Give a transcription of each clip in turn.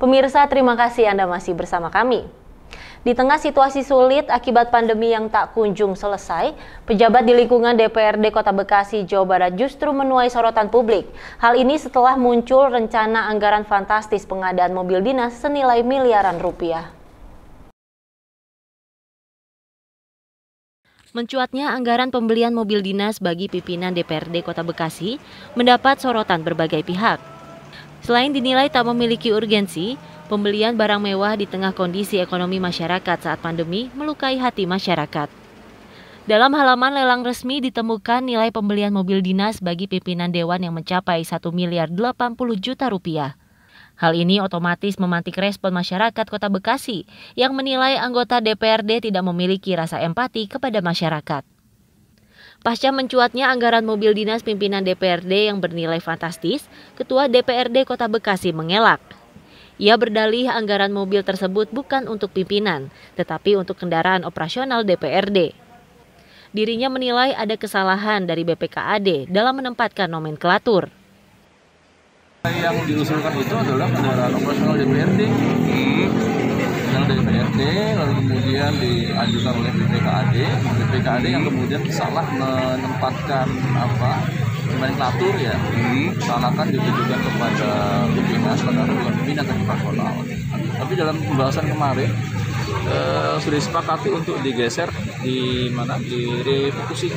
Pemirsa, terima kasih Anda masih bersama kami. Di tengah situasi sulit akibat pandemi yang tak kunjung selesai, pejabat di lingkungan DPRD Kota Bekasi, Jawa Barat justru menuai sorotan publik. Hal ini setelah muncul rencana anggaran fantastis pengadaan mobil dinas senilai miliaran rupiah. Mencuatnya anggaran pembelian mobil dinas bagi pimpinan DPRD Kota Bekasi mendapat sorotan berbagai pihak. Selain dinilai tak memiliki urgensi, pembelian barang mewah di tengah kondisi ekonomi masyarakat saat pandemi melukai hati masyarakat. Dalam halaman lelang resmi ditemukan nilai pembelian mobil dinas bagi pimpinan dewan yang mencapai 1 miliar 80 juta rupiah. Hal ini otomatis memantik respon masyarakat Kota Bekasi yang menilai anggota DPRD tidak memiliki rasa empati kepada masyarakat. Pasca mencuatnya anggaran mobil dinas pimpinan DPRD yang bernilai fantastis, Ketua DPRD Kota Bekasi mengelak. Ia berdalih anggaran mobil tersebut bukan untuk pimpinan, tetapi untuk kendaraan operasional DPRD. Dirinya menilai ada kesalahan dari BPKAD dalam menempatkan nomenklatur. Yang diusulkan itu adalah kendaraan operasional DPRD DPRD lalu kemudian diajukan oleh BPKAD BPKAD yang kemudian salah menempatkan apa nomenklatur ya hmm. salahkan ditujukan kepada pimpinan pada pimpinan dan personal tapi dalam pembahasan kemarin eh, sudah disepakati untuk digeser di mana refokusi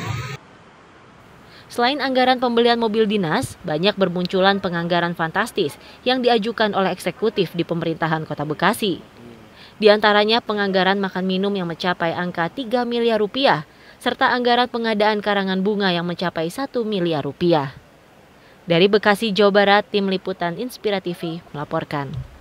Selain anggaran pembelian mobil dinas, banyak bermunculan penganggaran fantastis yang diajukan oleh eksekutif di pemerintahan Kota Bekasi. Di antaranya penganggaran makan minum yang mencapai angka 3 miliar rupiah, serta anggaran pengadaan karangan bunga yang mencapai 1 miliar rupiah. Dari Bekasi, Jawa Barat, Tim Liputan TV melaporkan.